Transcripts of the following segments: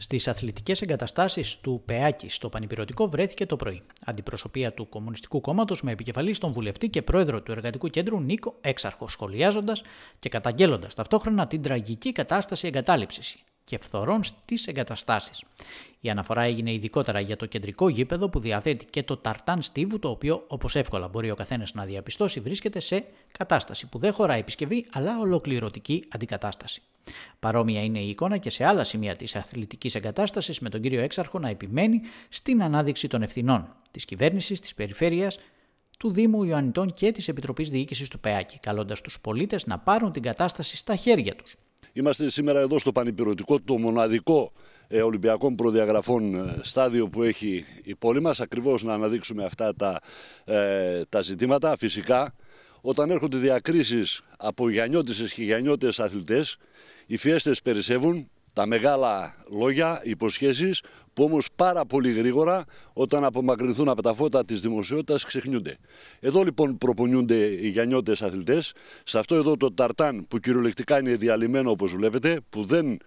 Στις αθλητικές εγκαταστάσεις του ΠΕΑΚΙ στο Πανυπηρωτικό βρέθηκε το πρωί. Αντιπροσωπεία του Κομμουνιστικού Κόμματος με επικεφαλή στον βουλευτή και πρόεδρο του Εργατικού Κέντρου Νίκο Έξαρχο, σχολιάζοντας και καταγγέλλοντας ταυτόχρονα την τραγική κατάσταση εγκατάλειψης και φθορών στις εγκαταστάσεις. Η αναφορά έγινε ειδικότερα για το κεντρικό γήπεδο που διαθέτει και το ταρτάν στίβου, το οποίο όπως εύκολα μπορεί ο καθένας να διαπιστώσει, βρίσκεται σε κατάσταση που δεν χωρά επισκευή αλλά ολοκληρωτική αντικατάσταση. Παρόμοια είναι η εικόνα και σε άλλα σημεία της αθλητικής εγκατάστασης, με τον κύριο Έξαρχο να επιμένει στην ανάδειξη των ευθυνών της κυβέρνησης, της περιφέρειας, του Δήμου Ιωαννιτών και της Επιτροπής Διοίκησης του ΠΕΑΚΙ, καλώντας τους πολίτες να πάρουν την κατάσταση στα χέρια τους. Είμαστε σήμερα εδώ στο Πανυπηρωτικό, το μοναδικό ε, Ολυμπιακών Προδιαγραφών ε, στάδιο που έχει η πόλη μας, ακριβώς να αναδείξουμε αυτά τα, ε, τα ζητήματα. Φυσικά, όταν έρχονται διακρίσεις από γιανιώτισες και γιανιώτες αθλητές, οι φιέστες περισσεύουν, τα μεγάλα λόγια, υποσχέσεις που όμως πάρα πολύ γρήγορα όταν απομακρυνθούν από τα φώτα της δημοσιότητας ξεχνιούνται. Εδώ λοιπόν προπονιούνται οι γιανιώτες αθλητές, σε αυτό εδώ το ταρτάν που κυριολεκτικά είναι διαλυμένο όπως βλέπετε, που δεν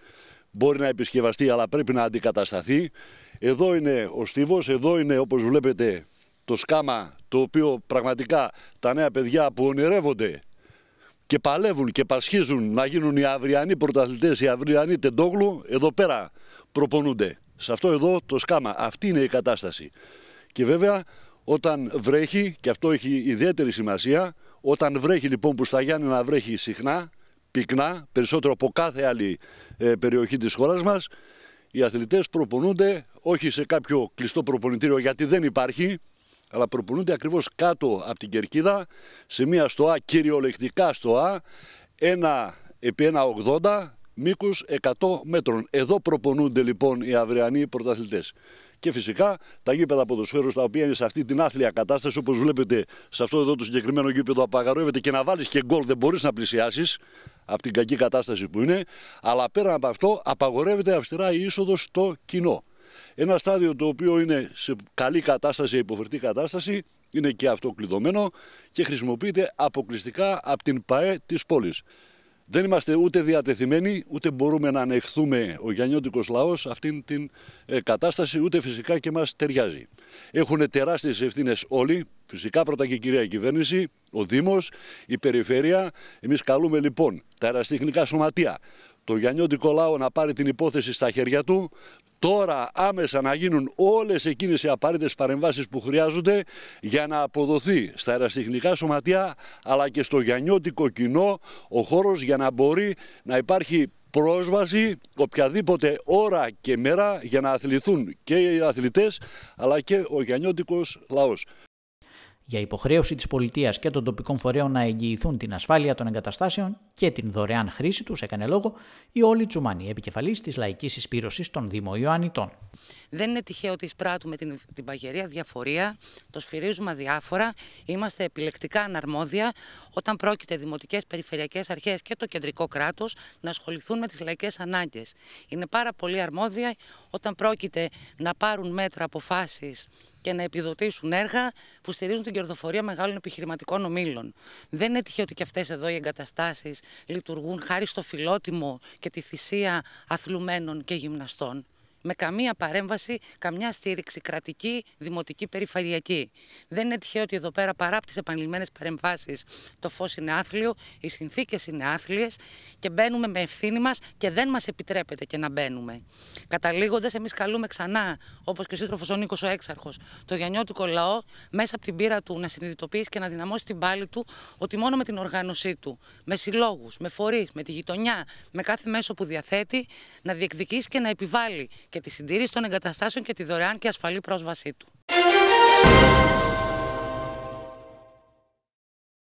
μπορεί να επισκευαστεί αλλά πρέπει να αντικατασταθεί. Εδώ είναι ο στίβος, εδώ είναι όπως βλέπετε το σκάμα το οποίο πραγματικά τα νέα παιδιά που ονειρεύονται και παλεύουν και πασχίζουν να γίνουν οι αυριανοί πρωταθλητές, οι αυριανοί τεντόγλου, εδώ πέρα προπονούνται. Σε αυτό εδώ το σκάμα. Αυτή είναι η κατάσταση. Και βέβαια όταν βρέχει, και αυτό έχει ιδιαίτερη σημασία, όταν βρέχει λοιπόν που στα να βρέχει συχνά, πυκνά, περισσότερο από κάθε άλλη ε, περιοχή της χώρας μας, οι αθλητές προπονούνται όχι σε κάποιο κλειστό προπονητήριο γιατί δεν υπάρχει, αλλά προπονούνται ακριβώς κάτω από την κερκίδα, σε μία στοά, κυριολεκτικά στοά, ένα επί ένα 80, μήκους 100 μέτρων. Εδώ προπονούνται λοιπόν οι αυριανοί πρωταθλητές. Και φυσικά τα γήπεδα ποδοσφαίρου, τα οποία είναι σε αυτή την άθλια κατάσταση, όπως βλέπετε σε αυτό εδώ το συγκεκριμένο γήπεδο, απαγορεύεται και να βάλεις και γκολ, δεν μπορείς να πλησιάσεις από την κακή κατάσταση που είναι. Αλλά πέρα από αυτό, απαγορεύεται αυστηρά η είσοδος στο κοινό. Ένα στάδιο το οποίο είναι σε καλή κατάσταση, υποφερτή κατάσταση, είναι και αυτό κλειδωμένο και χρησιμοποιείται αποκλειστικά από την ΠαΕ της πόλης. Δεν είμαστε ούτε διατεθειμένοι, ούτε μπορούμε να ανεχθούμε ο γιαννιώτικος λαός αυτήν την ε, κατάσταση, ούτε φυσικά και μας ταιριάζει. Έχουν τεράστιες ευθύνες όλοι, φυσικά πρώτα και η κυρία κυβέρνηση, ο Δήμος, η Περιφέρεια. Εμείς καλούμε λοιπόν τα αεραστεχνικά σωματεία, το Γιαννιώτικο λαό να πάρει την υπόθεση στα χέρια του, τώρα άμεσα να γίνουν όλες εκείνες οι απαραίτητες παρεμβάσεις που χρειάζονται για να αποδοθεί στα αεραστεχνικά σωματεία αλλά και στο γιανιώτικο κοινό ο χώρος για να μπορεί να υπάρχει πρόσβαση οποιαδήποτε ώρα και μέρα για να αθληθούν και οι αθλητές αλλά και ο γιαννιώτικος λαός για υποχρέωση της πολιτείας και των τοπικών φορέων να εγγυηθούν την ασφάλεια των εγκαταστάσεων και την δωρεάν χρήση τους, έκανε λόγο η Όλη Τσουμάνη, επικεφαλής της Λαϊκής Ισπήρωση των Δήμων Ιωαννητών. Δεν είναι τυχαίο ότι εισπράττουμε την, την παγερία διαφορία, το σφυρίζουμε αδιάφορα, είμαστε επιλεκτικά αναρμόδια όταν πρόκειται δημοτικές, περιφερειακές αρχές και το κεντρικό κράτος να ασχοληθούν με τις λαϊκές ανάγκες. Είναι πάρα πολύ αρμόδια όταν πρόκειται να πάρουν μέτρα αποφάσεις και να επιδοτήσουν έργα που στηρίζουν την κερδοφορία μεγάλων επιχειρηματικών ομίλων. Δεν είναι τυχαίο ότι και αυτές εδώ οι εγκαταστάσεις λειτουργούν χάρη στο φιλότιμο και τη θυσία αθλουμένων και γυμναστών με καμία παρέμβαση, καμιά στήριξη κρατική, δημοτική, περιφερειακή. Δεν είναι τυχαίο ότι εδώ πέρα παρά από τις επανειλημμένες παρεμβάσεις το φως είναι άθλιο, οι συνθήκες είναι άθλιες και μπαίνουμε με ευθύνη μας και δεν μας επιτρέπεται και να μπαίνουμε. Καταλήγοντας, εμείς καλούμε ξανά, όπως και ο σύντροφος ο Νίκος ο Έξαρχος, το γιανιώτικο λαό μέσα από την πείρα του να συνειδητοποιήσει και να δυναμώσει την πάλη του ότι μόνο με την οργάνωσή του, με συλλόγους, με φορείς, με τη γειτονιά, με κάθε μέσο που διαθέτει, να διεκδικήσει και να επιβάλλει και τη συντήρηση των εγκαταστάσεων και τη δωρεάν και ασφαλή πρόσβασή του.